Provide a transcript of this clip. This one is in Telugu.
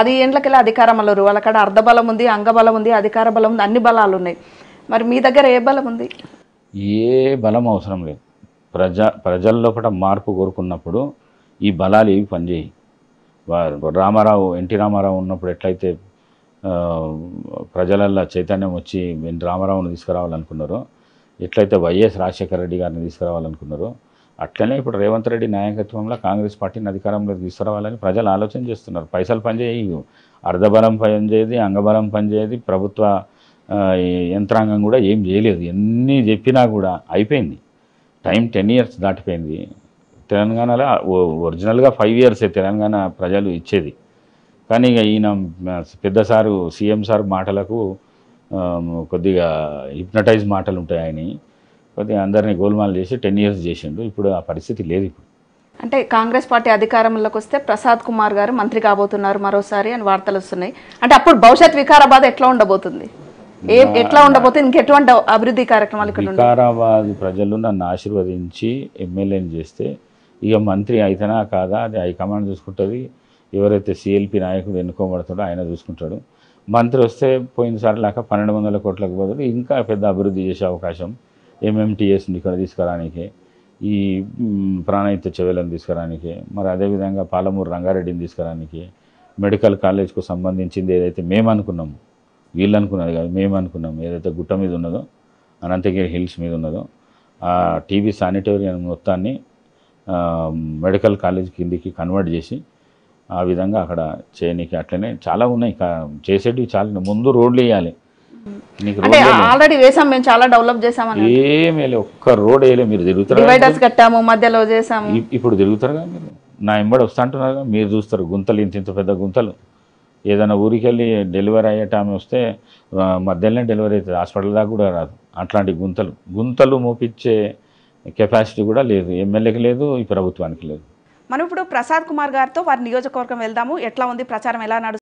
పది ఏండ్లకెళ్ళి అధికారం అల్లరు వాళ్ళకాడ అర్ధబలం ఉంది అంగబలం ఉంది అధికార బలం ఉంది అన్ని బలాలు ఉన్నాయి మరి మీ దగ్గర ఏ బలం ఉంది ఏ బలం అవసరం లేదు ప్రజ ప్రజల్లో కూడా మార్పు కోరుకున్నప్పుడు ఈ బలాలు ఏవి పనిచేయి రామారావు ఎన్టీ రామారావు ఉన్నప్పుడు ఎట్లయితే ప్రజలల్లో చైతన్యం వచ్చి రామారావును తీసుకురావాలనుకున్నారో ఎట్లయితే వైఎస్ రాజశేఖర రెడ్డి గారిని తీసుకురావాలనుకున్నారో అట్లనే ఇప్పుడు రేవంత్ రెడ్డి నాయకత్వంలో కాంగ్రెస్ పార్టీని అధికారంలోకి తీసుకురావాలని ప్రజలు ఆలోచన చేస్తున్నారు పైసలు పనిచేయవు అర్ధబలం పనిచేయదు అంగబలం పనిచేయదు ప్రభుత్వ యంత్రాంగం కూడా ఏం చేయలేదు ఎన్ని చెప్పినా కూడా అయిపోయింది టైం టెన్ ఇయర్స్ దాటిపోయింది తెలంగాణలో ఒరిజినల్గా ఫైవ్ ఇయర్సే తెలంగాణ ప్రజలు ఇచ్చేది కానీ ఇక ఈయన పెద్ద సారు సీఎం సార్ మాటలకు కొద్దిగా హిప్నటైజ్ మాటలు ఉంటాయి ఆయన కొద్దిగా అందరినీ గోల్మాల్ చేసి టెన్ ఇయర్స్ చేసిండు ఇప్పుడు ఆ పరిస్థితి లేదు ఇప్పుడు అంటే కాంగ్రెస్ పార్టీ అధికారంలోకి వస్తే ప్రసాద్ కుమార్ గారు మంత్రి కాబోతున్నారు మరోసారి అని వార్తలు వస్తున్నాయి అంటే అప్పుడు భవిష్యత్ వికారాబాద్ ఎట్లా ఉండబోతుంది ఎట్లా ఉండబోతుంది ఇంకెటువంటి అభివృద్ధి కార్యక్రమాలు ఇక్కడ వికారాబాద్ ప్రజలు నన్ను ఆశీర్వదించి ఎమ్మెల్యేని చేస్తే ఇక మంత్రి అయితేనా కాదా అది హైకమాండ్ చూసుకుంటుంది ఎవరైతే సిఎల్పి నాయకుడు ఎన్నుకోబడతాడో ఆయన చూసుకుంటాడు మంత్రి వస్తే పోయినసారి లేక పన్నెండు వందల కోట్లకు బదులు ఇంకా పెద్ద అభివృద్ధి చేసే అవకాశం ఎంఎంటీఎస్ని ఇక్కడ తీసుకురానికి ఈ ప్రాణయిత చెవెలను తీసుకురానికి మరి అదేవిధంగా పాలమూరు రంగారెడ్డిని తీసుకురానికి మెడికల్ కాలేజ్కు సంబంధించింది ఏదైతే మేము అనుకున్నాము వీళ్ళు అనుకున్నది కాదు మేము అనుకున్నాం ఏదైతే గుట్ట మీద ఉన్నదో అనంతగిరి హిల్స్ మీద ఉన్నదో ఆ టీవీ శానిటోరియం మొత్తాన్ని మెడికల్ కాలేజ్ కిందికి కన్వర్ట్ చేసి ఆ విధంగా అక్కడ చేయనీకి అట్లనే చాలా ఉన్నాయి చేసేటివి చాలా ముందు రోడ్లు వేయాలి అంటే ఆల్రెడీ వేసాం మేము చాలా డెవలప్ చేసాం ఏమీ ఒక్క రోడ్ వేయలేదు మీరు తిరుగుతారు డివైడర్స్ కట్టాము మధ్యలో చేసాము ఇప్పుడు తిరుగుతారు మీరు నా ఇంబడి వస్తా అంటున్నారుగా మీరు చూస్తారు గుంతలు ఇంత ఇంత పెద్ద గుంతలు ఏదైనా ఊరికి వెళ్ళి డెలివరీ అయ్యే టైం వస్తే మధ్యలోనే డెలివరీ అవుతుంది హాస్పిటల్ దాకా కూడా రాదు అట్లాంటి గుంతలు గుంతలు మోపించే కెపాసిటీ కూడా లేదు ఎమ్మెల్యేకి లేదు ఈ ప్రభుత్వానికి లేదు మనం ఇప్పుడు ప్రసాద్ కుమార్ గారితో వారి నియోజకవర్గం వెళ్దాము ఎట్లా ఉంది ప్రచారం ఎలా నడుస్తుంది